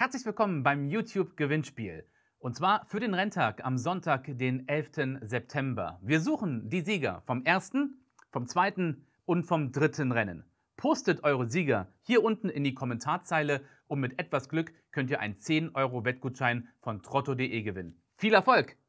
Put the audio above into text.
Herzlich willkommen beim YouTube-Gewinnspiel. Und zwar für den Renntag am Sonntag, den 11. September. Wir suchen die Sieger vom ersten, vom zweiten und vom dritten Rennen. Postet eure Sieger hier unten in die Kommentarzeile und mit etwas Glück könnt ihr einen 10 Euro Wettgutschein von trotto.de gewinnen. Viel Erfolg!